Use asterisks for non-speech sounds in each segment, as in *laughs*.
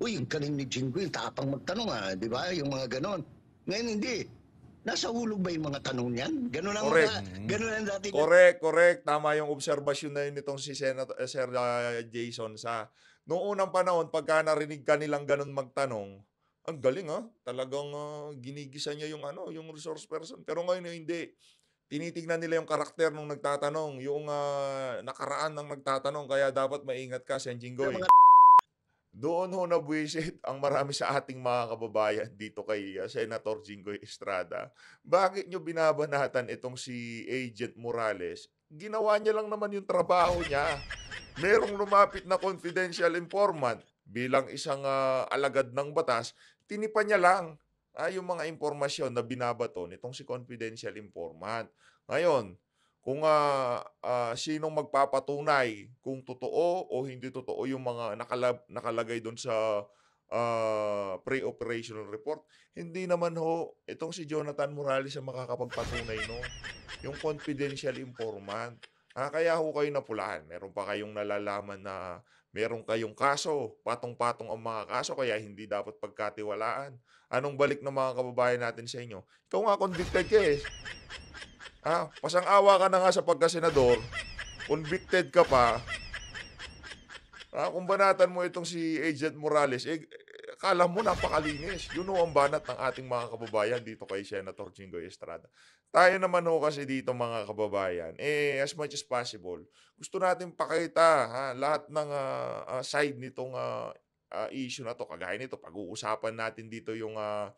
Uy, yung kaning ni Jingwil, tapang magtanong ah, di ba? Yung mga ganon. Ngayon hindi. Nasa hulog ba yung mga tanong niyan? Ganun ang correct. mga, ganun ang dati. Correct, correct. Tama yung obserbasyon na yun nitong si Senator, eh, Sir uh, Jason sa noong unang panahon, pagka narinig ka nilang ganun magtanong, ang galing ha, ah. talagang uh, ginigisa niya yung ano, yung resource person. Pero ngayon eh, hindi. Tinitignan nila yung karakter nung nagtatanong, yung uh, nakaraan ng nagtatanong, kaya dapat maingat ka, Senjingoy. Mga doon ho nabuisit ang marami sa ating mga kababayan dito kay ah, Senator Jinggoy Estrada. Bakit nyo binabanatan itong si Agent Morales? Ginawa niya lang naman yung trabaho niya. Merong lumapit na confidential informant bilang isang uh, alagad ng batas, tinipa niya lang ah, yung mga impormasyon na binabato nitong si confidential informant. Ngayon, kung uh, uh, sinong magpapatunay kung totoo o hindi totoo yung mga nakalab, nakalagay doon sa uh, pre-operational report. Hindi naman ho, itong si Jonathan Morales ang makakapagpatunay no. Yung confidential informant. Ah, kaya ho kayo napulahan. Meron pa kayong nalalaman na meron kayong kaso, patong-patong ang mga kaso, kaya hindi dapat pagkatiwalaan. Anong balik ng mga kababayan natin sa inyo? Ikaw nga convicted ka eh. Ah, pasang-awa ka na nga sa pagkasenador. Convicted ka pa. Ah, kung banatan mo itong si Agent Morales, eh, kala mo napakalinis. Yun know, ang banat ng ating mga kababayan dito kay Senator Jingo Estrada tayo naman ho kasi dito mga kababayan, eh as much as possible, gusto natin pakita ha, lahat ng uh, uh, side nitong uh, uh, issue na to. Kagaya nito, pag-uusapan natin dito yung uh,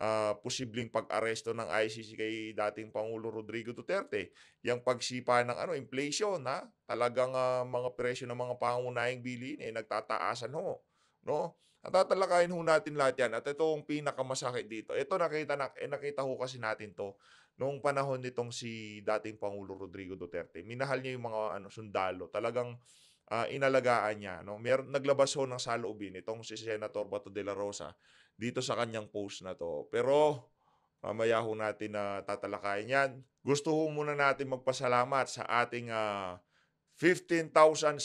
uh, posibleng pag-aresto ng ICC kay dating Pangulo Rodrigo Duterte. Yung pagsipa ng ano, inflation, ha? talagang uh, mga presyo ng mga pangunahing bilhin, eh, nagtataasan ho. No? At tatalakayin ho natin lahat yan. At ito ang pinakamasakit dito. Ito nakita, na, eh, nakita ho kasi natin to noong panahon nitong si dating Pangulo Rodrigo Duterte, minahal niya yung mga ano sundalo. Talagang uh, inalagaan niya. No? Mer naglabas ho ng saloobin itong si Senator Bato de la Rosa dito sa kanyang post na to. Pero mamaya ho natin na uh, tatalakayan yan. Gusto ho muna natin magpasalamat sa ating uh, ah, 15,700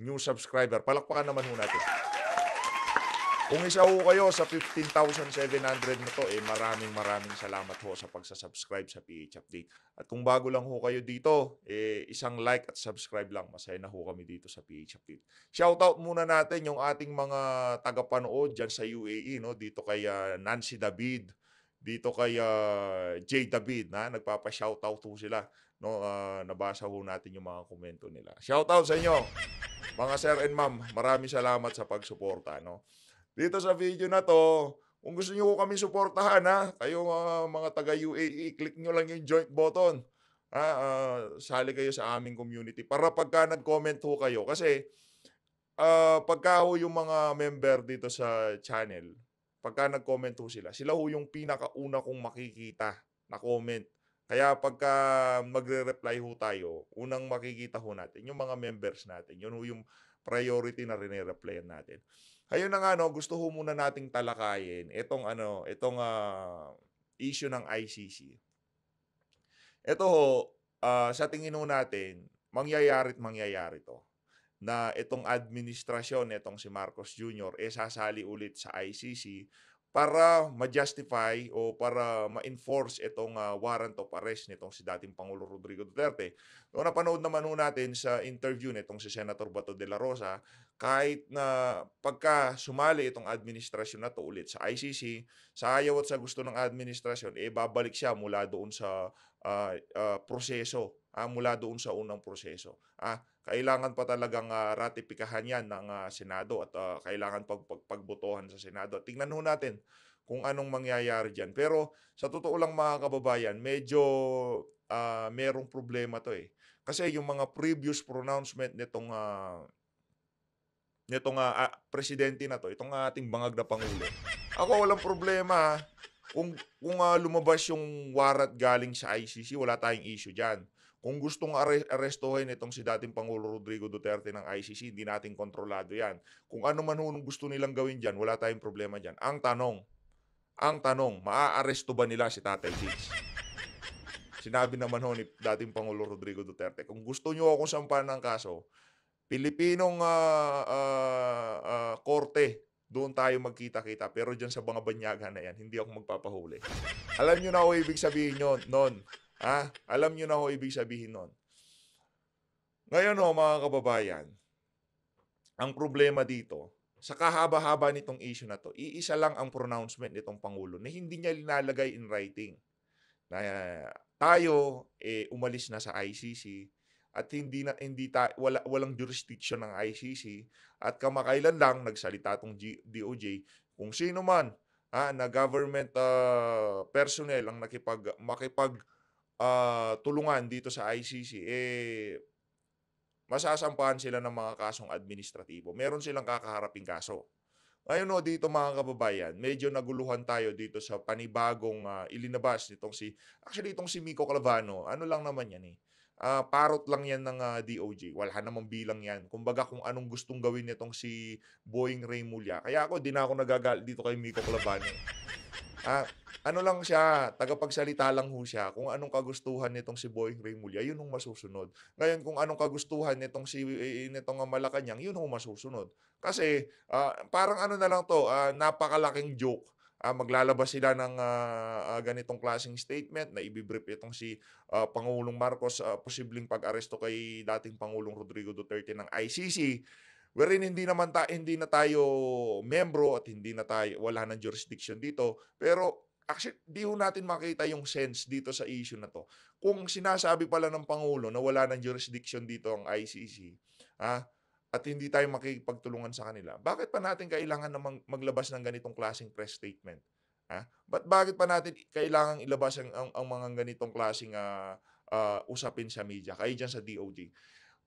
new subscriber. Palakpakan naman ho natin. Kung isa ho kayo sa 15,700 na to, eh maraming maraming salamat ho sa pagsasubscribe sa PH Update. At kung bago lang ho kayo dito, eh isang like at subscribe lang. Masaya na ho kami dito sa PH Update. Shoutout muna natin yung ating mga tagapanood dyan sa UAE, no? dito kay uh, Nancy David, dito kay uh, Jay David na nagpapa-shoutout ho sila. No, uh, nabasa ho natin yung mga komento nila. Shoutout sa inyo. Mga sir and ma'am, maraming salamat sa pagsuporta, no dito sa video na to, kung gusto niyo ko kami suportahan ha, kayong uh, mga taga UAE, click niyo lang yung joint button. Ha, uh, sali kayo sa aming community para pagka nag-comment ho kayo. Kasi uh, pagka ho yung mga member dito sa channel, pagka nag-comment ho sila, sila ho yung pinakauna kong makikita na comment kaya pagka magre-reply ho tayo, unang makikita ho natin yung mga members natin. Yun ho yung priority na rinire-replyan natin. Ayun na nga no, gusto ho muna nating talakayin itong ano, itong uh, issue ng ICC. Ito ho, uh, sa tingin ho natin, mangyayari mangyayari't mangyayari to na itong administrasyon, itong si Marcos Jr., eh sasali ulit sa ICC para ma-justify o para ma-enforce itong uh, warrant of arrest nitong si dating Pangulo Rodrigo Duterte. Noong napanood naman nun natin sa interview nitong si Senator Bato de la Rosa, kahit na pagka sumali itong administrasyon na to ulit sa ICC, sa ayaw at sa gusto ng administrasyon, eh babalik siya mula doon sa uh, uh, proseso, ah, mula doon sa unang proseso. Ah, kailangan pa talagang uh, ah, ratipikahan yan ng uh, Senado at uh, kailangan pag, sa Senado. Tingnan natin kung anong mangyayari dyan. Pero sa totoo lang mga kababayan, medyo uh, merong problema to eh. Kasi yung mga previous pronouncement nitong uh, nitong uh, uh, presidente na to, itong ating bangag na pangulo. Ako walang problema kung kung uh, lumabas yung warat galing sa ICC, wala tayong issue diyan. Kung gustong are- arestuhin itong si dating Pangulo Rodrigo Duterte ng ICC, hindi natin kontrolado yan. Kung ano man hunong gusto nilang gawin dyan, wala tayong problema dyan. Ang tanong, ang tanong, maaaresto ba nila si Tatay Diggs? Sinabi naman ho ni dating Pangulo Rodrigo Duterte, kung gusto nyo akong sampahan ng kaso, Pilipinong uh, uh, uh, korte doon tayo magkita-kita. Pero dyan sa mga banyaga na yan, hindi ako magpapahuli. Alam nyo na ako ibig sabihin nyo noon. Ha? Alam nyo na ho ibig sabihin nun. Ngayon ho mga kababayan, ang problema dito, sa kahaba-haba nitong issue na to, iisa lang ang pronouncement nitong Pangulo na hindi niya linalagay in writing. Na tayo eh, umalis na sa ICC at hindi na hindi ta, wala walang jurisdiction ng ICC at kamakailan lang nagsalita tong G, DOJ kung sino man ah, na government uh, personnel ang nakipag makipag uh, tulungan dito sa ICC, eh, masasampahan sila ng mga kasong administratibo. Meron silang kakaharaping kaso. Ngayon no, oh, dito mga kababayan, medyo naguluhan tayo dito sa panibagong uh, ilinabas nitong si, actually itong si Miko Calvano, ano lang naman yan eh. Uh, ah, parot lang yan ng uh, DOJ. Wala namang bilang yan. Kumbaga kung anong gustong gawin nitong si Boeing Ray Mulya. Kaya ako, din ako nagagal dito kay Miko Calvano ah, ano lang siya, tagapagsalita lang ho siya kung anong kagustuhan nitong si Boying Ray Mulya, yun ang masusunod. Ngayon kung anong kagustuhan nitong si eh, eh, nitong Malacanang, yun ang masusunod. Kasi ah, parang ano na lang to, uh, napakalaking joke uh, maglalabas sila ng uh, uh, ganitong klaseng statement na ibibrief itong si uh, Pangulong Marcos uh, posibleng pag-aresto kay dating Pangulong Rodrigo Duterte ng ICC wherein hindi naman ta hindi na tayo membro at hindi na tayo wala nang jurisdiction dito pero actually di ho natin makita yung sense dito sa issue na to kung sinasabi pala ng pangulo na wala nang jurisdiction dito ang ICC ha at hindi tayo makikipagtulungan sa kanila bakit pa natin kailangan na maglabas ng ganitong klasing press statement ha but bakit pa natin kailangan ilabas ang, ang, ang mga ganitong klaseng uh, uh, usapin sa media kay diyan sa DOJ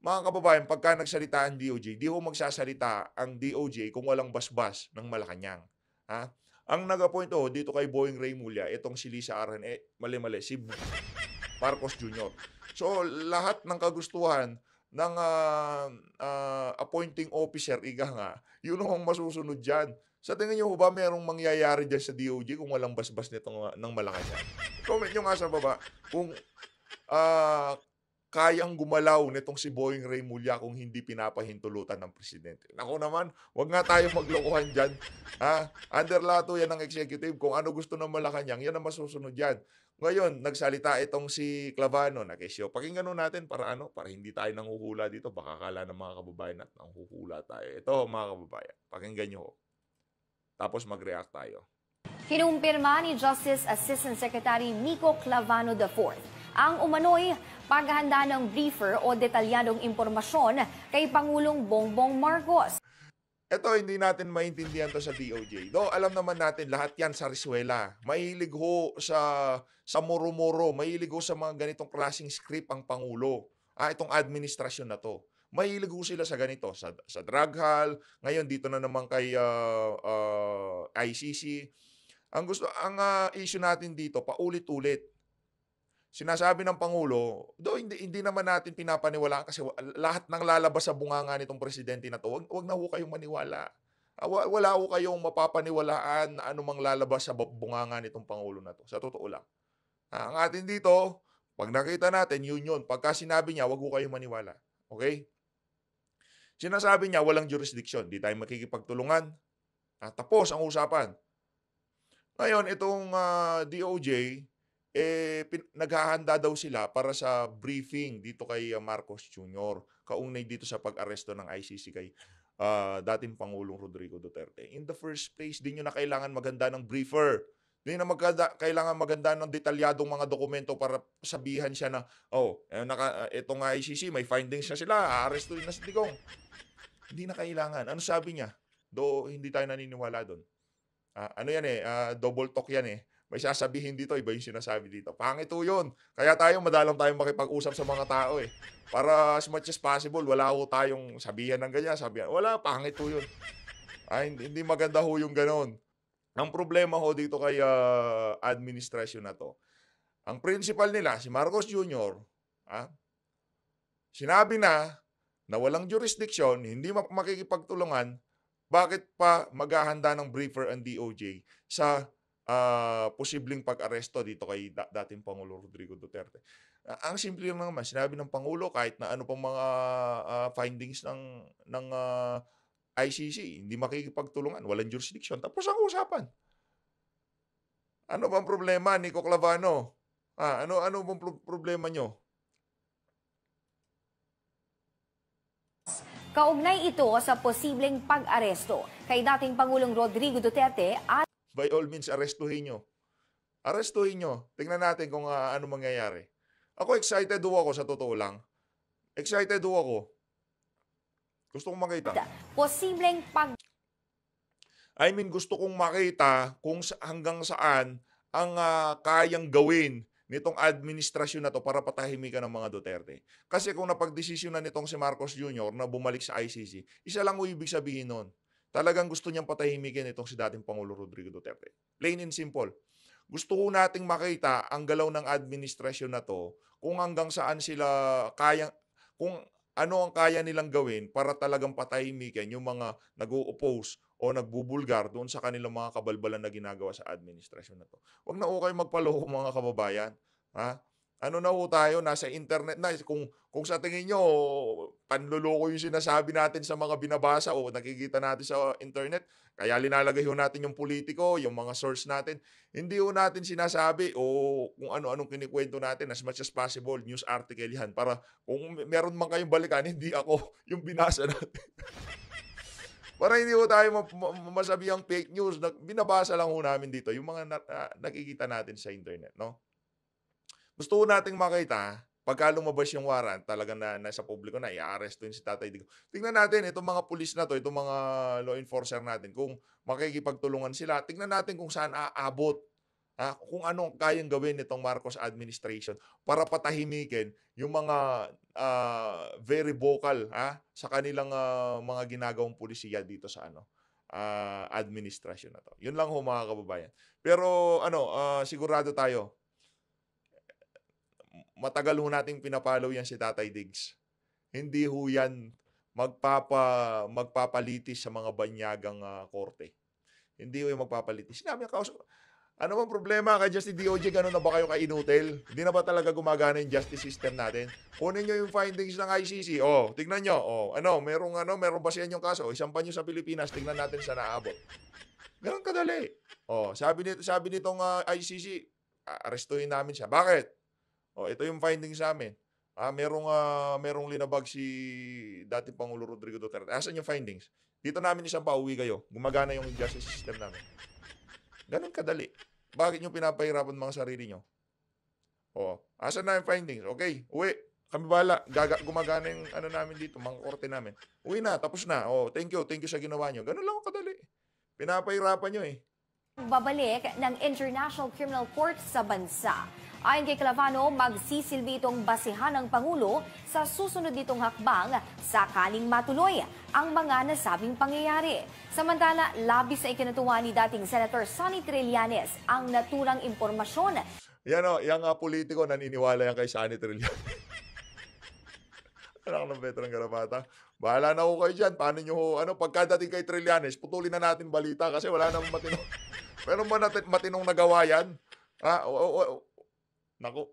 mga kababayan, pagka nagsalita ang DOJ, di ho magsasalita ang DOJ kung walang basbas ng Malacanang. Ha? Ang nag-appoint ho, oh, dito kay Boeing Ray Mulia, itong si Lisa Aran, eh, mali-mali, si *laughs* Marcos Jr. So, lahat ng kagustuhan ng uh, uh, appointing officer, iga nga, yun ang masusunod dyan. Sa tingin nyo ba mayroong mangyayari dyan sa DOJ kung walang basbas nitong, uh, ng Malacanang? Comment nyo nga sa baba kung uh, kayang gumalaw nitong si Boying Ray Mulya kung hindi pinapahintulutan ng presidente. Nako naman, wag nga tayo maglokohan diyan. Ha? Under Underlato yan ng executive. Kung ano gusto ng Malacanang, yan ang masusunod yan. Ngayon, nagsalita itong si Clavano na kesyo. Pakinggan natin para ano, para hindi tayo nanguhula dito. Baka kala ng mga kababayan at nanguhula tayo. Ito mga kababayan, pakinggan nyo. Tapos mag-react tayo. Kinumpirma ni Justice Assistant Secretary Nico Clavano IV ang umano'y paghahanda ng briefer o detalyadong impormasyon kay Pangulong Bongbong Marcos. Ito, hindi natin maintindihan to sa DOJ. Do, alam naman natin, lahat yan sa Risuela. Mahilig ho sa, sa muro-muro. Mahilig ho sa mga ganitong klaseng script ang Pangulo. Ah, itong administrasyon na to. Mahilig ho sila sa ganito, sa, sa drug hall. Ngayon, dito na naman kay uh, ah, uh, ah, ICC. Ang gusto ang uh, issue natin dito paulit-ulit sinasabi ng Pangulo, do hindi, hindi naman natin pinapaniwala kasi lahat ng lalabas sa bunganga nitong presidente na to, wag, wag na ho kayong maniwala. Ah, wala ho kayong mapapaniwalaan na anumang lalabas sa bunganga nitong Pangulo na to. Sa totoo lang. Ah, ang atin dito, pag nakita natin, yun yun. Pagka sinabi niya, wag ho kayong maniwala. Okay? Sinasabi niya, walang jurisdiction. Di tayo makikipagtulungan. Ah, tapos ang usapan. Ngayon, itong uh, ah, DOJ, eh pin- naghahanda daw sila para sa briefing dito kay ah, Marcos Jr. kaugnay dito sa pag-aresto ng ICC kay uh, dating Pangulong Rodrigo Duterte. In the first place, di nyo na kailangan maganda ng briefer. Di na maganda, kailangan maganda ng detalyadong mga dokumento para sabihan siya na, oh, eh, naka, eh, ito nga ICC, may findings na sila, aarestuin na si Digong. hindi na kailangan. Ano sabi niya? Do hindi tayo naniniwala doon. Uh, ah, ano yan eh, uh, double talk yan eh may sasabihin dito, iba yung sinasabi dito. Pangit Pangito yun. Kaya tayo, madalang tayong makipag-usap sa mga tao eh. Para as much as possible, wala ho tayong sabihan ng ganyan, sabihan. Wala, pangit pangito yun. Ay, hindi maganda ho yung ganon. Ang problema ho dito kay uh, ah, administration na to, ang principal nila, si Marcos Jr., ha? sinabi na na walang jurisdiction, hindi makikipagtulungan, bakit pa maghahanda ng briefer ang DOJ sa uh, posibleng pag-aresto dito kay da- dating Pangulo Rodrigo Duterte. Uh, ang simple lang naman, sinabi ng Pangulo kahit na ano pang mga uh, findings ng ng uh, ICC, hindi makikipagtulungan, walang jurisdiction. Tapos ang usapan. Ano bang problema ni Clavano? Ah, ano ano bang pro- problema nyo? Kaugnay ito sa posibleng pag-aresto kay dating Pangulong Rodrigo Duterte at by all means, arestuhin nyo. Arestuhin nyo. Tingnan natin kung uh, ano mangyayari. Ako excited do ako sa totoo lang. Excited do ako. Gusto kong makita. Posibleng pag... I mean, gusto kong makita kung hanggang saan ang uh, kayang gawin nitong administrasyon na to para patahimikan ng mga Duterte. Kasi kung napagdesisyon na nitong si Marcos Jr. na bumalik sa ICC, isa lang ang ibig sabihin nun. Talagang gusto niyang patahimikin itong si dating Pangulo Rodrigo Duterte. Plain and simple. Gusto ko nating makita ang galaw ng administrasyon na to kung hanggang saan sila kaya kung ano ang kaya nilang gawin para talagang patahimikin yung mga nag-oppose o nagbubulgar doon sa kanilang mga kabalbalan na ginagawa sa administrasyon na to. Huwag na okay magpaloko mga kababayan. Ha? Ano na ho tayo, nasa internet na. Kung, kung sa tingin nyo, panluloko yung sinasabi natin sa mga binabasa o nakikita natin sa internet, kaya linalagay ho natin yung politiko, yung mga source natin. Hindi ho natin sinasabi o kung ano-anong kinikwento natin as much as possible, news article yan. Para kung meron man kayong balikan, hindi ako *laughs* yung binasa natin. Para hindi ho tayo masabi ang fake news. Binabasa lang ho namin dito yung mga na, na, ah, nakikita natin sa internet, no? Gusto nating makita, pagka lumabas yung warrant, talaga na nasa publiko na, i arrest din si Tatay Digong. Tingnan natin, itong mga pulis na to, itong mga law enforcer natin, kung makikipagtulungan sila, tingnan natin kung saan aabot. Ha? Kung anong kayang gawin nitong Marcos administration para patahimikin yung mga uh, very vocal ha? sa kanilang uh, mga ginagawang pulisiya dito sa ano uh, ah, administration na to. Yun lang ho mga kababayan. Pero ano, uh, sigurado tayo, matagal ho nating pinapalaw yan si Tatay Diggs. Hindi ho yan magpapa, magpapalitis sa mga banyagang uh, korte. Hindi ho yan magpapalitis. Sinabi niya, kausap, ano bang problema kay Justice DOJ? Ganun na ba kayo kainutil? Hindi na ba talaga gumagana yung justice system natin? Kunin niyo yung findings ng ICC. oh, tignan niyo. oh, ano, merong ano, merong ba yung kaso? Isang pa sa Pilipinas, tignan natin sa naabot. Ganun kadali. oh, sabi nito, sabi nitong uh, ah, ICC, arestuhin namin siya. Bakit? Oh, ito yung finding sa amin. Ah, merong, ah, merong linabag si dati Pangulo Rodrigo Duterte. Asan yung findings? Dito namin isang pauwi kayo. Gumagana yung justice system namin. Ganun kadali. Bakit nyo pinapahirapan mga sarili nyo? Oh, asan na yung findings? Okay, uwi. Kami bala. Gaga, gumagana yung ano namin dito, mga korte namin. Uwi na, tapos na. Oh, thank you, thank you sa ginawa nyo. Ganun lang kadali. Pinapahirapan nyo eh. Babalik ng International Criminal Court sa bansa. Ayon kay Clavano, magsisilbi itong basihan ng Pangulo sa susunod nitong hakbang sakaling matuloy ang mga nasabing pangyayari. Samantala, labis sa ikinatuwa ni dating Senator Sonny Trillanes ang naturang impormasyon. Yan o, yung uh, politiko naniniwala yan kay Sonny Trillanes. Anak ng veteran garabata. Bahala na ako kayo dyan. Paano nyo, ano, pagkadating kay Trillanes, putulin na natin balita kasi wala namang matinong. Pero ba matinong nagawa yan? Ah, o, o, Nako.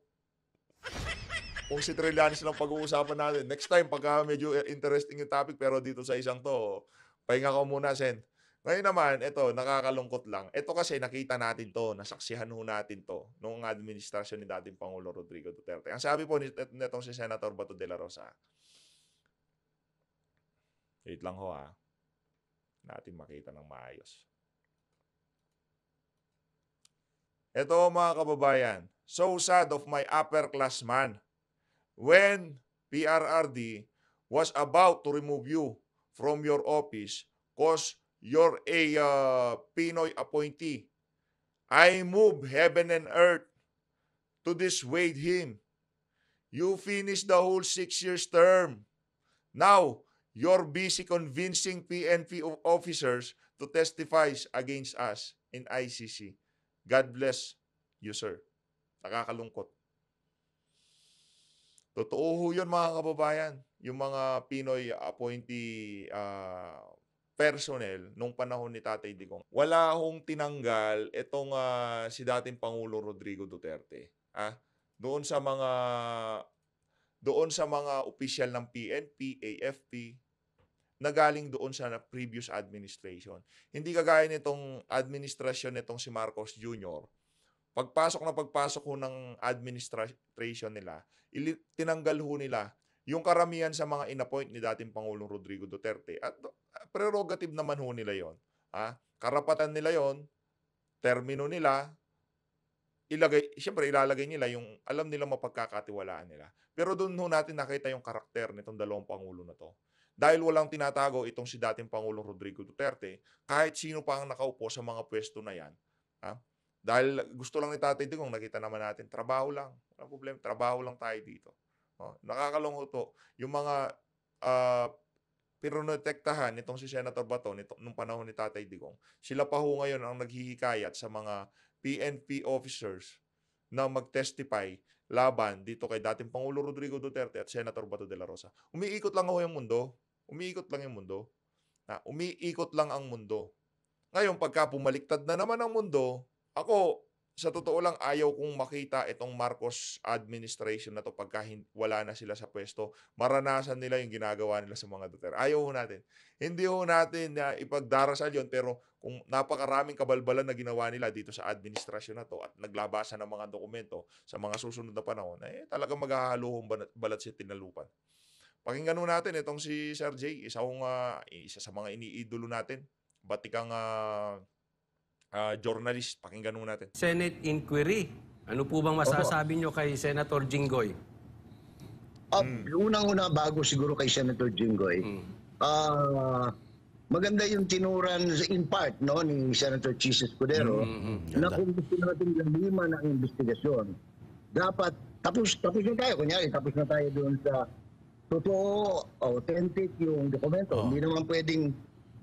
Kung si Trillanes lang pag-uusapan natin. Next time, pagka medyo interesting yung topic, pero dito sa isang to, pahinga ko muna, Sen. Ngayon naman, ito, nakakalungkot lang. Ito kasi nakita natin to, nasaksihan ho natin to noong administrasyon ni dating Pangulo Rodrigo Duterte. Ang sabi po nitong si Senator Bato de la Rosa, wait lang ho ha, ah. natin makita ng maayos. Ito mga kababayan, so sad of my upperclassman when PRRD was about to remove you from your office cause you're a uh, Pinoy appointee. I move heaven and earth to dissuade him. You finished the whole six years term. Now, you're busy convincing PNP officers to testify against us in ICC. God bless you, sir. Nakakalungkot. Totoo ho yun, mga kababayan. Yung mga Pinoy appointee uh, personnel nung panahon ni Tatay Digong. Wala hong tinanggal itong uh, si dating Pangulo Rodrigo Duterte. Ah, doon sa mga doon sa mga opisyal ng PNP, AFP, na galing doon sa previous administration. Hindi kagaya nitong administration nitong si Marcos Jr. Pagpasok na pagpasok ho ng administration nila, tinanggal ho nila yung karamihan sa mga inappoint ni dating Pangulong Rodrigo Duterte. At ah, prerogative naman ho nila yon. Ha? Karapatan nila yon, termino nila, ilagay, siyempre ilalagay nila yung alam nila mapagkakatiwalaan nila. Pero doon ho natin nakita yung karakter nitong dalawang pangulo na to. Dahil walang tinatago itong si dating Pangulong Rodrigo Duterte, kahit sino pa ang nakaupo sa mga pwesto na yan. Ha? Dahil gusto lang ni Tatay Digong, nakita naman natin, trabaho lang. Walang problema, trabaho lang tayo dito. Oh, nakakalungkot to. Yung mga uh, ah, pironotektahan nitong si Senator Bato nito, nung panahon ni Tatay Digong, sila pa ho ngayon ang naghihikayat sa mga PNP officers na mag-testify laban dito kay dating Pangulo Rodrigo Duterte at Senator Bato de la Rosa. Umiikot lang ho yung mundo. Umiikot lang yung mundo. Na, umiikot lang ang mundo. Ngayon, pagka pumaliktad na naman ang mundo, ako, sa totoo lang, ayaw kong makita itong Marcos administration na to pagka wala na sila sa pwesto. Maranasan nila yung ginagawa nila sa mga Duterte. Ayaw ho natin. Hindi ho natin na ipagdarasal yon pero kung napakaraming kabalbalan na ginawa nila dito sa administrasyon na to at naglabasa ng mga dokumento sa mga susunod na panahon, eh talaga maghahalo balat si Tinalupan. Pakinggan nun natin itong si Sir Jay, isa, kong, uh, ah, isa sa mga iniidolo natin, batikang uh, ah, uh, ah, journalist. Pakinggan nun natin. Senate inquiry. Ano po bang masasabi nyo kay Senator Jinggoy? Uh, mm. Unang-una bago siguro kay Senator Jinggoy, mm. uh, maganda yung tinuran in part no ni Senator Jesus Cudero mm-hmm. Hmm, hmm. na kung gusto natin laliman ang investigasyon, dapat tapos tapos na tayo kunyari tapos na tayo doon sa totoo, authentic yung dokumento. Oo. Hindi naman pwedeng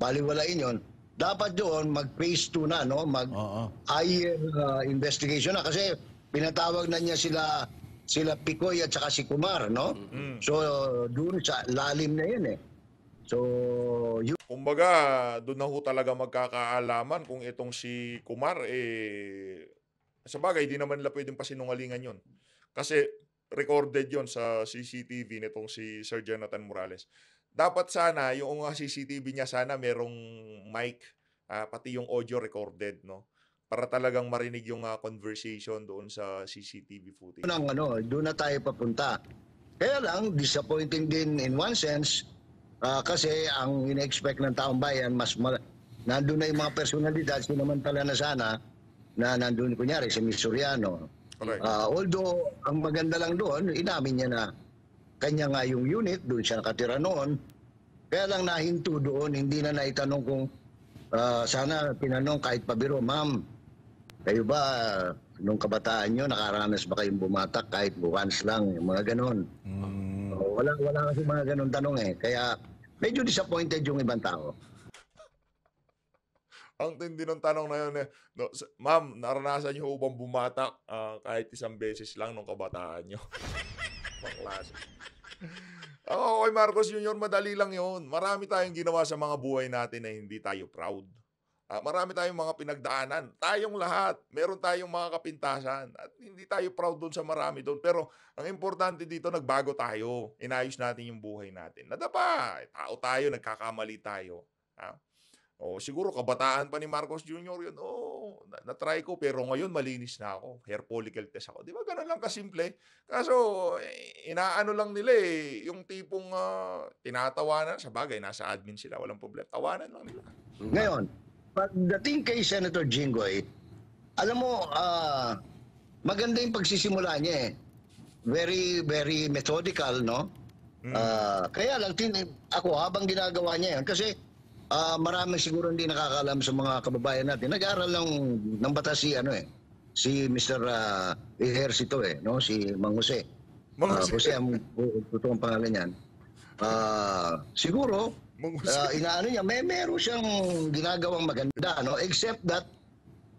baliwalain yon. Dapat doon mag-phase 2 na, no? mag Oo. higher uh, investigation na. Kasi pinatawag na niya sila sila Picoy at saka si Kumar, no? Mm-hmm. So, doon sa lalim na yun eh. So, yun. Kumbaga, doon na ho talaga magkakaalaman kung itong si Kumar, eh, sa bagay, di naman nila pwedeng pasinungalingan yon Kasi recorded yon sa CCTV nitong si Sir Jonathan Morales. Dapat sana yung CCTV niya sana merong mic uh, pati yung audio recorded no para talagang marinig yung uh, conversation doon sa CCTV footage. Nang ano, doon na tayo papunta. Kaya lang disappointing din in one sense uh, kasi ang inexpect ng taong bayan mas mal- nandoon na yung mga personalidad sinamantala na sana na nandoon kunyari si Miss Soriano, Correct. Uh, although, ang maganda lang doon, inamin niya na kanya nga yung unit, doon siya nakatira noon. Kaya lang nahinto doon, hindi na naitanong kung uh, sana pinanong kahit pabiro, ma'am, kayo ba nung kabataan nyo, nakaranas ba kayong bumatak kahit once lang, yung mga ganon. Mm. So, wala, wala kasi mga ganon tanong eh. Kaya medyo disappointed yung ibang tao. Ang tindi ng tanong na yun eh. No, ma'am, naranasan niyo bang bumatak uh, ah, kahit isang beses lang nung kabataan niyo? Paklase. Oo, oh, kay Marcos Jr., madali lang yun. Marami tayong ginawa sa mga buhay natin na hindi tayo proud. Uh, marami tayong mga pinagdaanan. Tayong lahat. Meron tayong mga kapintasan. At hindi tayo proud doon sa marami doon. Pero ang importante dito, nagbago tayo. Inayos natin yung buhay natin. Nadapa. Tao tayo, nagkakamali tayo. Ha? Ah, oh, siguro kabataan pa ni Marcos Jr. yun. Oh, na-try ko pero ngayon malinis na ako. Hair follicle test ako. Di ba ganun lang kasimple? Kaso eh, inaano lang nila eh. Yung tipong uh, tinatawanan. Sa bagay, nasa admin sila. Walang problema. Tawanan lang nila. Ngayon, pagdating kay Senator Jinggoy, eh, alam mo, uh, maganda yung pagsisimula niya eh. Very, very methodical, no? Mm. Uh, kaya lang, tin- ako habang ginagawa niya yan, kasi uh, marami siguro hindi nakakaalam sa mga kababayan natin. nag aral lang ng bata si ano eh, si Mr. Uh, ah, Ehercito eh, no? si Mang Jose. Mang ah, Jose. Uh, Jose ang totoong pangalan niyan. Uh, siguro, uh, inaano niya, may meron siyang ginagawang maganda, no? except that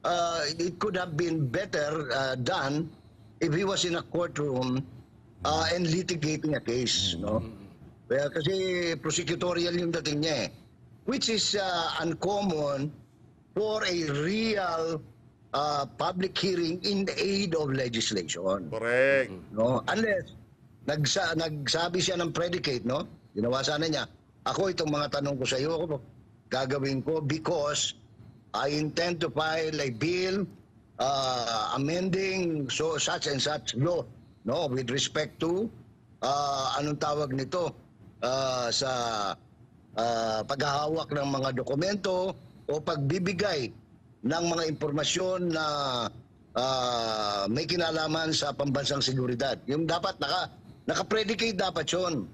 uh, it could have been better uh, done if he was in a courtroom uh, and litigating a case. No? Mm. Kaya kasi prosecutorial yung dating niya eh which is uh, uncommon for a real uh, public hearing in the aid of legislation. Correct. Mm-hmm. No, unless nagsa nagsabi siya ng predicate, no? Ginawa sana niya. Ako itong mga tanong ko sa iyo, ako gagawin ko because I intend to file a bill uh, amending so such and such law, no, with respect to uh, anong tawag nito uh, sa uh, paghahawak ng mga dokumento o pagbibigay ng mga impormasyon na uh, may kinalaman sa pambansang seguridad. Yung dapat naka naka-predicate dapat 'yon.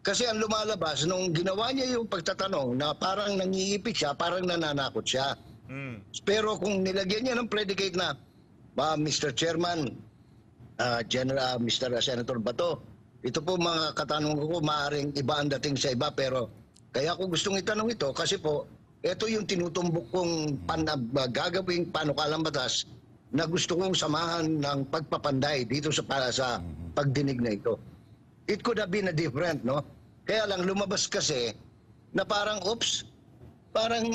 Kasi ang lumalabas nung ginawa niya yung pagtatanong na parang nangiipit siya, parang nananakot siya. Mm. Pero kung nilagyan niya ng predicate na uh, Mr. Chairman, uh, General uh, Mr. Senator Bato, ito po mga katanungan ko, maaaring iba ang dating sa iba pero kaya ako gustong itanong ito kasi po, ito yung tinutumbok kong panagagawing ah, panukalang batas na gusto kong samahan ng pagpapanday dito sa para sa mhm. pagdinig na ito. It could have been a different, no? Kaya lang lumabas kasi na parang, oops, parang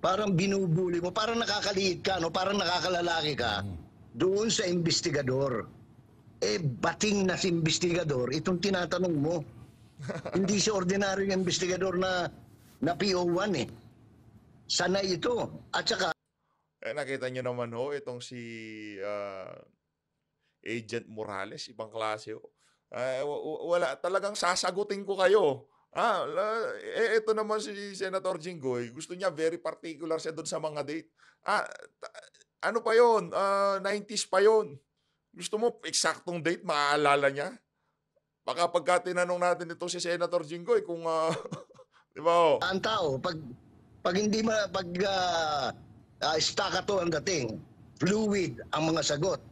parang binubuli mo, parang nakakaliit ka, no? parang nakakalalaki ka mhm. doon sa investigador. Eh, bating na si investigador, itong tinatanong mo. Hindi siya ordinaryong investigador na, na PO1 eh. Sana ito. At saka... Eh, nakita nyo naman ho, itong si uh, Agent Morales, ibang klase ho. Uh, wala, talagang sasagutin ko kayo. Ah, eh, ito naman si Senator Jinggoy, gusto niya very particular siya doon sa mga date. Ah, ano pa yon? Uh, 90s pa yon. Gusto mo eksaktong date, maaalala niya? Baka pagka tinanong natin ito si Senator Jinggoy kung uh, *laughs* di ba oh. Ang tao pag pag hindi ma, pag uh, uh, to ang dating, fluid ang mga sagot.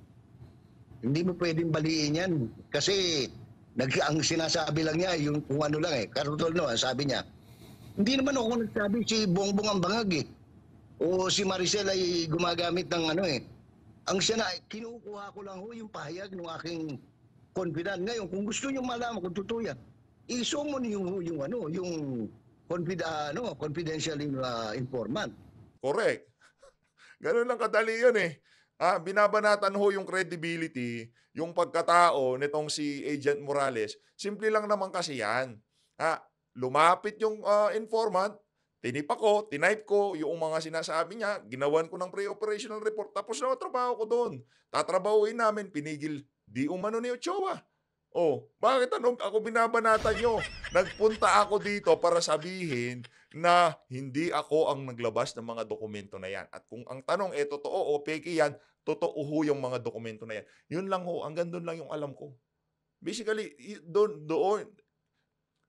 Hindi mo pwedeng baliin 'yan kasi nag ang sinasabi lang niya yung kung ano lang eh. Karutol no, sabi niya. Hindi naman ako nagsabi si Bongbong ang bangag eh. O si Maricel ay gumagamit ng ano eh. Ang siya na, kinukuha ko lang ho yung pahayag ng aking confidant. Ngayon, kung gusto niyo malaman kung totoo yan, isumo niyo yung, yung, ano, yung confid, uh, ano, confidential uh, informant. Correct. *laughs* Ganun lang kadali yun eh. Ah, binabanatan ho yung credibility, yung pagkatao nitong si Agent Morales. Simple lang naman kasi yan. Ah, lumapit yung uh, informant, tinipa ko, tinipe ko yung mga sinasabi niya, ginawan ko ng pre-operational report, tapos na trabaho ko doon. Tatrabahuin namin, pinigil, Di umano ni Ochoa. Oh, bakit ano ako binabanata nyo? Nagpunta ako dito para sabihin na hindi ako ang naglabas ng mga dokumento na yan. At kung ang tanong, eh, totoo o peke yan, totoo ho yung mga dokumento na yan. Yun lang ho, hanggang doon lang yung alam ko. Basically, doon, doon,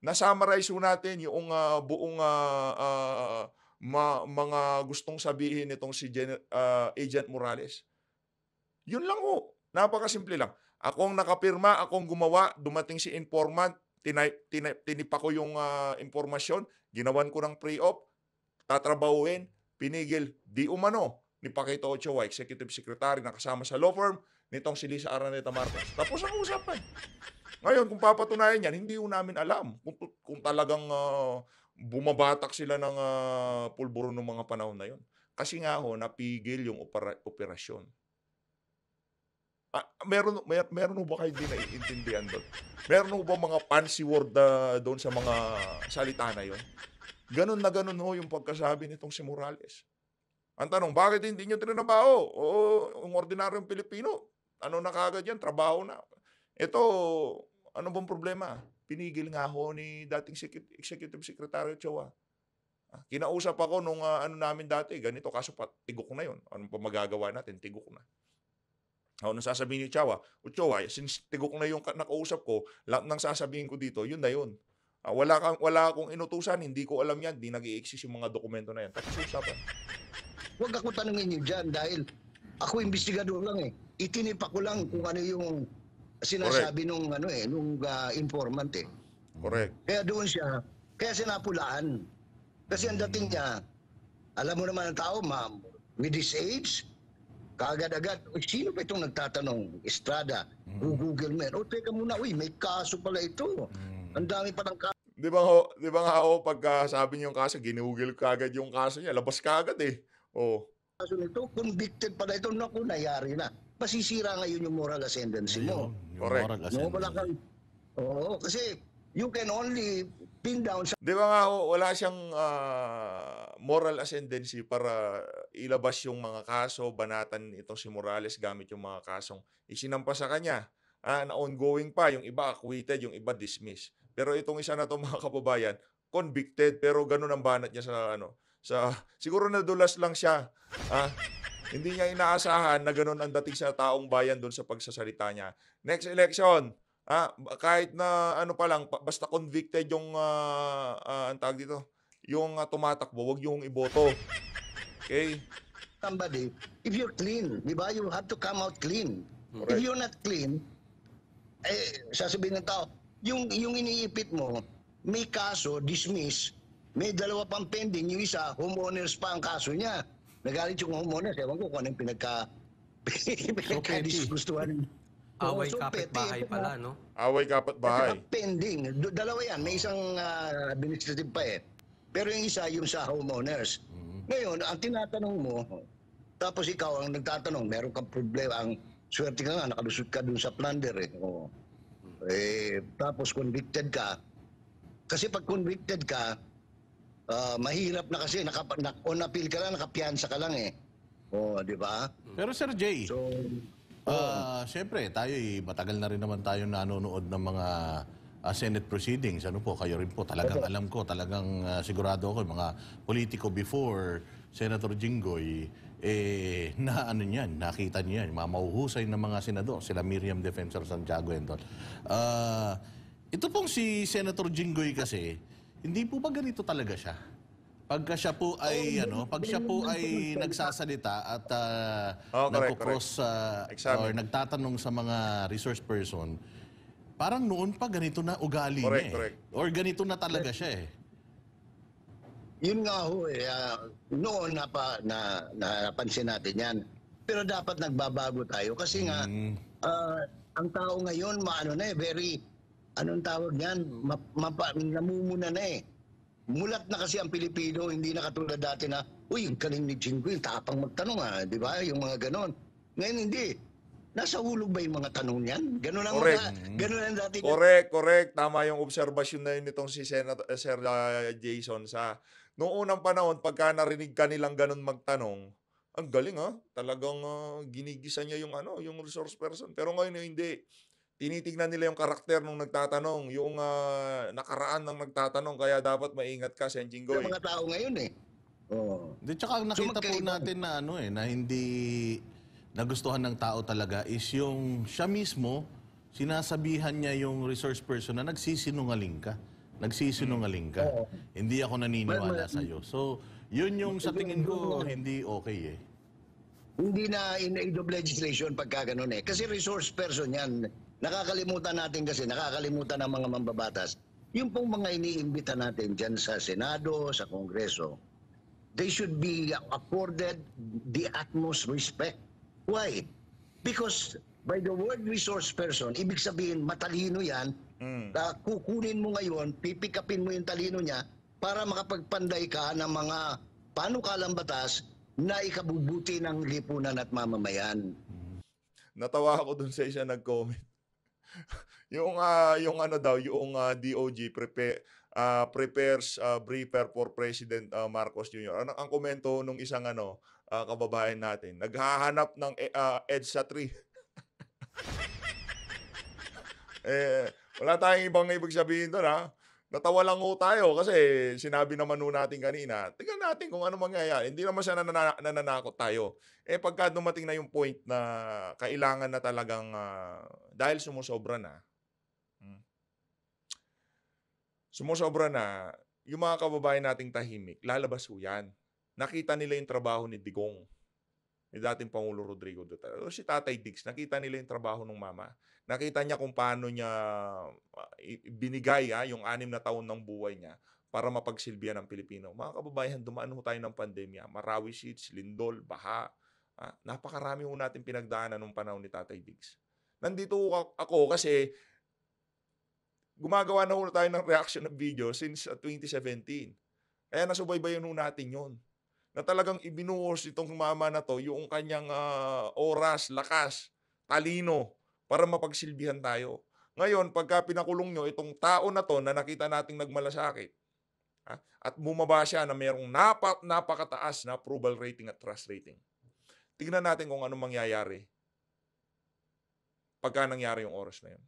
nasummarize ho natin yung uh, buong uh, uh, ma- mga gustong sabihin nitong si Gen- uh, Agent Morales. Yun lang ho. Napakasimple lang. Akong nakapirma, akong gumawa, dumating si informant, tinay, tinay, tinipa ko yung uh, impormasyon, ginawan ko ng pre-op, tatrabahuin, pinigil, di umano ni Pakito Ochoa, executive secretary na kasama sa law firm, nitong si Lisa Araneta Marcos. Tapos ang usapan. Eh. Ngayon, kung papatunayan yan, hindi ko namin alam kung, kung talagang uh, bumabatak sila ng uh, pulburo ng mga panahon na yon. Kasi nga ho, napigil yung opera- operasyon. Ah, meron, mer, meron ba kayo hindi naiintindihan doon? Meron ba mga fancy word na doon sa mga salita na yon? Ganun na ganun ho yung pagkasabi nitong si Morales. Ang tanong, bakit hindi nyo trinabaho? O, ang ordinaryong Pilipino, ano na kagad yan? Trabaho na. Ito, ano bang problema? Pinigil nga ho ni dating Executive Secretary Chua. Ah, kinausap ako nung uh, ano namin dati, ganito, kaso pa, tigok na yon Anong pa magagawa natin? Tigok na. O, nang sasabihin ni Chawa, Uchoa, since tigok na yung nakausap ko, lahat ng sasabihin ko dito, yun na yun. Uh, wala, kang, wala akong inutusan, hindi ko alam yan, hindi nag exist yung mga dokumento na yan. Tapos usapan. Huwag ako tanungin niyo dyan dahil ako investigador lang eh. Itinipak ko lang kung ano yung sinasabi Correct. nung ano eh, nung uh, informant eh. Correct. Kaya doon siya, kaya sinapulaan. Kasi ang dating niya, alam mo naman ang tao, ma'am, with his age, kagad agad sino ba itong nagtatanong? Estrada, mm. Google man. O oh, teka muna, uy, may kaso pala ito. Mm. Ang dami pa ng kaso. Di ba, ho, di ba nga ho, pagka sabi niyo yung kaso, ginugil ka agad yung kaso niya. Labas ka eh. Oh. Kaso nito, convicted pala ito. Naku, nayari na. Masisira ngayon yung moral ascendancy mo. Ayun, yung Correct. moral ascendancy. No, wala kang, oo, kasi you can only pin down... Sa- Di ba nga, wala siyang uh, moral ascendancy para ilabas yung mga kaso, banatan itong si Morales gamit yung mga kasong isinampa sa kanya. Ah, na ongoing pa, yung iba acquitted, yung iba dismissed. Pero itong isa na to *laughs* mga kababayan, convicted pero ganun ang banat niya sa ano, sa siguro nadulas lang siya. Ah, hindi niya inaasahan na ganun ang dating sa taong bayan doon sa pagsasalita niya. Next election, Ah, kahit na ano pa lang, basta convicted yung, uh, ah, uh, ah, ang tawag dito, yung uh, tumatakbo, wag yung iboto. Okay? Somebody, if you're clean, di ba? You have to come out clean. Correct. If you're not clean, eh, sasabihin ng tao, yung, yung iniipit mo, may kaso, dismiss, may dalawa pang pending, yung isa, homeowners pa ang kaso niya. Nagalit yung homeowners, ewan ko kung anong pinagka, *laughs* pinagka-disgustuhan. Away so, kapit-bahay pete, pala, diba? no? Away kapitbahay. Kasi pending. Dalawa yan. May isang uh, administrative pa eh. Pero yung isa, yung sa homeowners. Mm-hmm. Ngayon, ang tinatanong mo, tapos ikaw ang nagtatanong, meron kang problema, ang swerte ka nga, nakalusot ka dun sa plunder eh. Oo. Eh, tapos convicted ka. Kasi pag convicted ka, uh, mahirap na kasi, naka, na, on appeal ka lang, nakapiansa ka lang eh. Oo, di ba? Pero Sir Jay, so, Uh, ah, Siyempre, tayo matagal na rin naman tayo nanonood ng mga uh, Senate proceedings. Ano po, kayo rin po, talagang okay. alam ko, talagang uh, sigurado ako, mga politiko before Senator Jinggoy, eh, na ano niyan, nakita niyan, mamauhusay ng mga senador, sila Miriam Defensor Santiago and all. Uh, ito pong si Senator Jinggoy kasi, hindi po ba ganito talaga siya? Pagka siya po ay ano, pag siya po ay nagsasalita at uh, Oh, correct, nagkukros, uh, ah, or nagtatanong sa mga resource person, parang noon pa ganito na ugali Correct, niya. eh. Or ganito na talaga siya eh. Yun nga ho eh, ah, noon na, pa, na, napansin natin yan. Pero dapat nagbabago tayo kasi nga Mm. Ah, ang tao ngayon maano na eh, very anong tawag yan, map, mapa, namumuna na eh mulat na kasi ang Pilipino, hindi na katulad dati na, uy, yung kanin ni Jingo, yung tapang magtanong ha, ah, di ba? Yung mga ganon. Ngayon hindi. Nasa hulog ba yung mga tanong niyan? Ganun ang correct. mga, ganun ang dati. Correct, correct. Tama yung observation na yun nitong si Senator, eh, Sir Jason sa noong unang panahon, pagka narinig ka nilang ganun magtanong, ang galing ha, ah. talagang uh, ginigisa niya yung ano, yung resource person. Pero ngayon hindi tinitignan nila yung karakter nung nagtatanong, yung uh, nakaraan ng nagtatanong, kaya dapat maingat ka, Senjing Goy. Yung eh. mga tao ngayon eh. Oh. Di, tsaka nakita po natin na ano eh, na hindi nagustuhan ng tao talaga is yung siya mismo, sinasabihan niya yung resource person na nagsisinungaling ka. Nagsisinungaling ka. Oh. Hindi ako naniniwala sa iyo. So, yun yung sa tingin ko hindi okay eh. Hindi na in, in legislation pagka ganun eh. Kasi resource person yan Nakakalimutan natin kasi, nakakalimutan ng mga mambabatas, yung pong mga iniimbita natin dyan sa Senado, sa Kongreso, they should be accorded the utmost respect. Why? Because by the word resource person, ibig sabihin matalino yan, mm. na ah, kukunin mo ngayon, pipikapin mo yung talino niya para makapagpanday ka ng mga panukalang batas na ikabubuti ng lipunan at mamamayan. Natawa ako dun sa siya nag-comment *laughs* yung uh, yung ano daw, yung uh, ah, DOJ prepare uh, ah, prepares uh, briefer for President uh, Marcos Jr. Ano ang komento nung isang ano uh, kababayan natin, naghahanap ng uh, EDSA 3. eh wala tayong ibang ibig sabihin doon ha. Tatawa lang ho tayo kasi sinabi naman ho natin kanina, tingnan natin kung ano mangyayari. Hindi naman siya nanana- nananakot tayo. Eh pagka dumating na yung point na kailangan na talagang uh, dahil sumusobra na, hmm, sumusobra na, yung mga kababayan nating tahimik, lalabas ho yan. Nakita nila yung trabaho ni Digong ni dating Pangulo Rodrigo Duterte. O si Tatay Diggs, nakita nila yung trabaho ng mama. Nakita niya kung paano niya ah, binigay ha, ah, yung anim na taon ng buhay niya para mapagsilbihan ng Pilipino. Mga kababayan, dumaan ho tayo ng pandemya. Marawi Sheets, Lindol, Baha. Ah, napakarami ho natin pinagdaanan nung panahon ni Tatay Diggs. Nandito ako kasi gumagawa na ho tayo ng reaction ng video since 2017. Ah, Kaya nasubaybayan ho natin yon na talagang ibinuhos itong mama na to, yung kanyang uh, oras, lakas, talino, para mapagsilbihan tayo. Ngayon, pagka pinakulong nyo itong tao na to na nakita nating nagmalasakit, ha, at bumaba siya na mayroong napak napakataas na approval rating at trust rating, tignan natin kung anong mangyayari pagka nangyari yung oras na yun.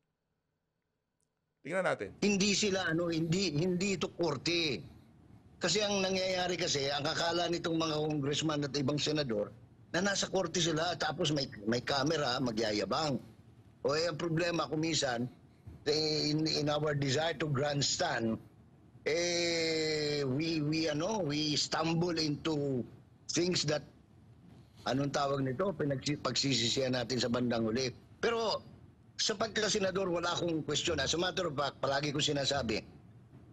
Tingnan natin. Hindi sila ano, hindi hindi ito korte. Kasi ang nangyayari kasi, ang akala nitong mga congressman at ibang senador, na nasa korte sila tapos may, may camera, magyayabang. O eh, ang problema kumisan, eh, in, in our desire to grandstand, eh, we, we, ano, we stumble into things that, anong tawag nito, pinagsisisihan natin sa bandang huli. Pero sa pagka senador, wala akong question. As a matter of fact, palagi ko sinasabi,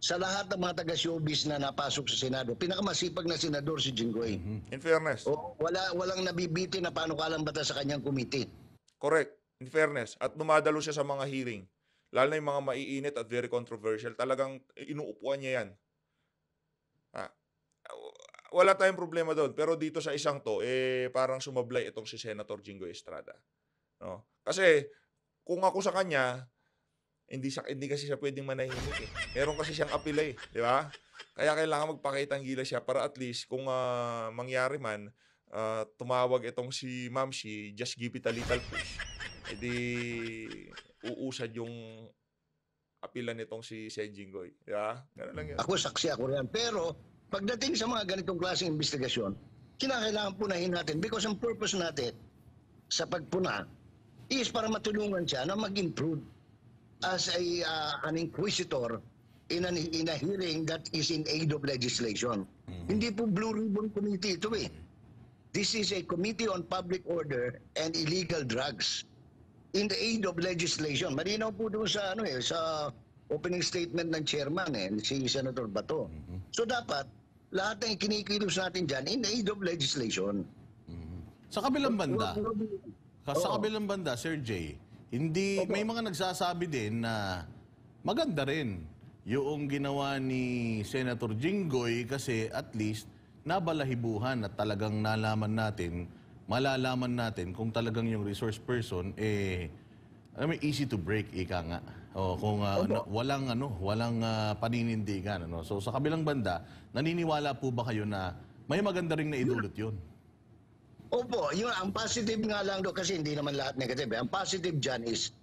sa lahat ng mga taga-showbiz na napasok sa Senado, pinakamasipag na senador si Jinggoy. Mm-hmm. In fairness. O, wala, walang nabibiti na panukalang bata sa kanyang committee. Correct. In fairness. At dumadalo siya sa mga hearing. Lalo na yung mga maiinit at very controversial. Talagang inuupuan niya yan. Ha? Wala tayong problema doon. Pero dito sa isang to, eh, parang sumablay itong si Senator Jinggoy Estrada. No? Kasi kung ako sa kanya, hindi, siya, hindi kasi siya pwedeng manahimik eh. Meron kasi siyang apila eh, di ba? Kaya kailangan magpakita ng gila siya para at least kung uh, mangyari man, uh, tumawag itong si ma'am, si just give it a little push. E di, uusad yung apilan nitong si Sejing Goy. Di ba? Ganun lang yun. Ako saksi ako rin. Pero pagdating sa mga ganitong klaseng investigasyon, kinakailangan punahin natin because ang purpose natin sa pagpuna is para matulungan siya na mag-improve as a uh, an inquisitor in, an, in a hearing that is in aid of legislation. Mm-hmm. Hindi po Blue Ribbon Committee ito eh. Mm-hmm. This is a Committee on Public Order and Illegal Drugs in the aid of legislation. Marino po doon sa, ano eh, sa opening statement ng chairman eh, si Senator Bato. Mm-hmm. So dapat, lahat ng kinikilos natin diyan in aid of legislation. Mm-hmm. Sa kabilang banda, sa kabilang banda, Sir Jay, hindi, Opo. may mga nagsasabi din na maganda rin yung ginawa ni Senator Jinggoy kasi at least nabalahibuhan at talagang nalaman natin, malalaman natin kung talagang yung resource person eh alam mo, easy to break, ika nga. O, kung uh, ano, walang, ano, walang uh, paninindigan. Ano. So sa kabilang banda, naniniwala po ba kayo na may maganda ring naidulot yun? Opo, yun ang positive nga lang do kasi hindi naman lahat negative. Eh. Ang positive dyan is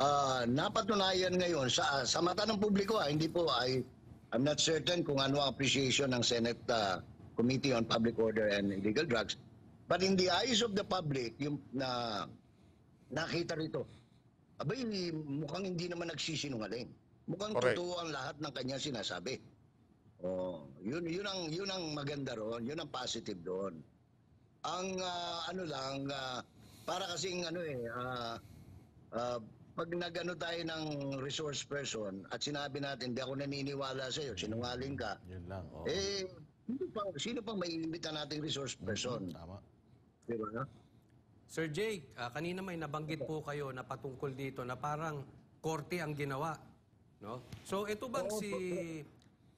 uh, napatunayan ngayon sa, sa mata ng publiko, ah, hindi po ay I'm not certain kung ano ang appreciation ng Senate uh, Committee on Public Order and Illegal Drugs. But in the eyes of the public, yung na nakita rito, abay, mukhang hindi naman nagsisinungaling. Mukhang Correct. totoo ang lahat ng kanya sinasabi. Oh, yun yun ang yun ang maganda roon, yun ang positive doon. Ang uh, ano lang, uh, para kasing ano eh, uh, uh, pag nagano tayo ng resource person at sinabi natin, di ako naniniwala sa iyo sinungaling ka. Yun lang. Oh. Eh, sino pang, sino pang may nating resource mm, person? Mm-hmm, tama. Diba? No? Sir Jake, uh, kanina may nabanggit po kayo na patungkol dito na parang korte ang ginawa. No? So ito bang Oo, si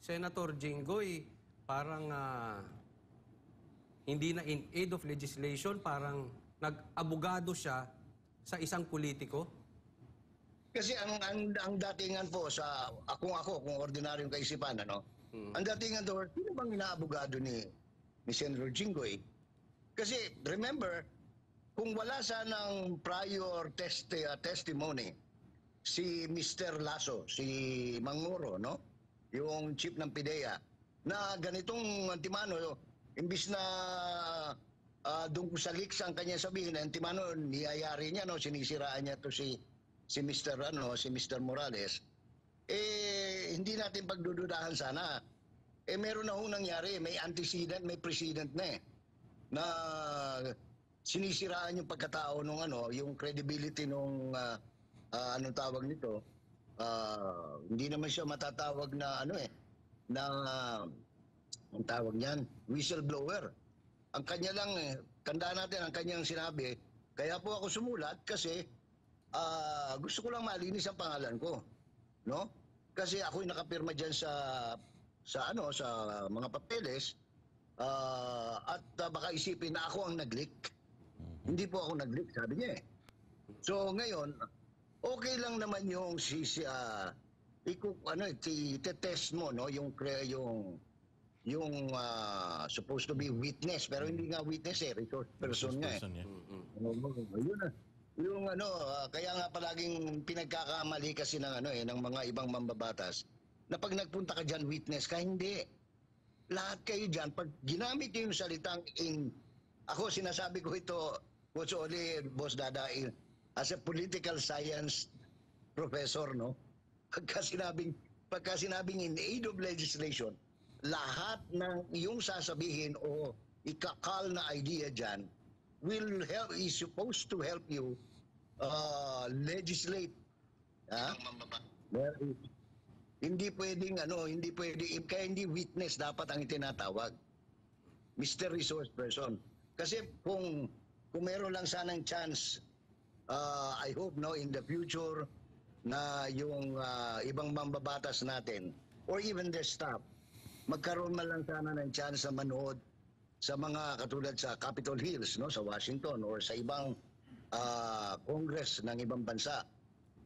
Senator Jinggoy parang uh, hindi na in aid of legislation, parang nag-abogado siya sa isang politiko? Kasi ang, ang, ang datingan po sa akong ako, kung ordinaryong kaisipan, ano, hmm. ang datingan doon, sino bang inaabogado ni, ni Senator Jinggoy? Kasi remember, kung wala sanang prior test, uh, ah, testimony, si Mr. Lasso, si Manguro, no? yung chief ng PIDEA, na ganitong antimano, Imbis na uh, doon ko sa leaks ang kanya sabihin, ang timano, niyayari niya, no, sinisiraan niya to si, si Mr. Ano, si Mr. Morales, eh, hindi natin pagdududahan sana. Eh, meron na hong nangyari. May antecedent, may precedent na eh. Na sinisiraan yung pagkatao nung ano, yung credibility nung uh, uh, anong tawag nito. Uh, hindi naman siya matatawag na ano eh, na uh, ang tawag niyan, whistleblower. Ang kanya lang, eh, kanda natin ang kanyang sinabi, kaya po ako sumulat kasi uh, gusto ko lang malinis ang pangalan ko. No? Kasi ako yung nakapirma diyan sa sa ano sa mga papeles uh, at uh, baka isipin na ako ang nag-leak. Hindi po ako nag-leak, sabi niya eh. So ngayon, okay lang naman yung si, si uh, iku, ano, eh, ti, test mo no yung yung yung uh, supposed to be witness pero hindi nga witness eh resource person nga eh. Mm-hmm. Yun na. Yung ano, uh, kaya nga palaging pinagkakamali kasi ng ano eh ng mga ibang mambabatas na pag nagpunta ka diyan witness ka hindi. Lahat kayo diyan pag ginamit yung salitang in ako sinasabi ko ito what's only Boss Dada, eh, as a political science professor, no? Pagka sinabing, pagka sinabing in aid of legislation, lahat ng yung sasabihin o ikakal na idea dyan will help, is supposed to help you uh, legislate. Ha? Well, hindi pwedeng ano, hindi pwede, kaya hindi witness dapat ang itinatawag. Mr. Resource Person. Kasi kung, kung meron lang sanang chance, uh, I hope no, in the future, na yung uh, ibang mambabatas natin or even their staff, magkaroon man lang sana ng chance na manood sa mga katulad sa Capitol Hills no sa Washington or sa ibang uh, Congress ng ibang bansa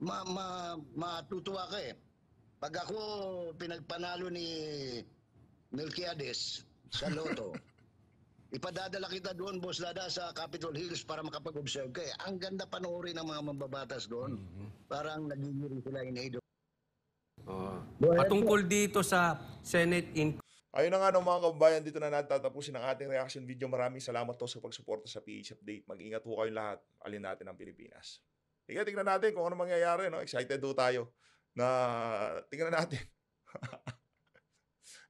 ma, ma matutuwa ka eh pag ako pinagpanalo ni Melquiades sa loto *laughs* ipadadala kita doon boss Lada sa Capitol Hills para makapag-observe kay eh. ang ganda panoorin ng mga mambabatas doon mm-hmm. parang nagigiri sila in aid Oh. Patungkol dito sa Senate in Ayun na nga no, mga kabayan, dito na natatapusin ang ating reaction video. Maraming salamat to sa pagsuporta sa PH Update. Mag-ingat ho kayong lahat. Alin natin ang Pilipinas. Sige, tingnan natin kung ano mangyayari. No? Excited ho tayo na tingnan natin. *laughs*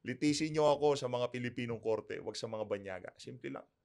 Litisin nyo ako sa mga Pilipinong korte, wag sa mga banyaga. Simple lang.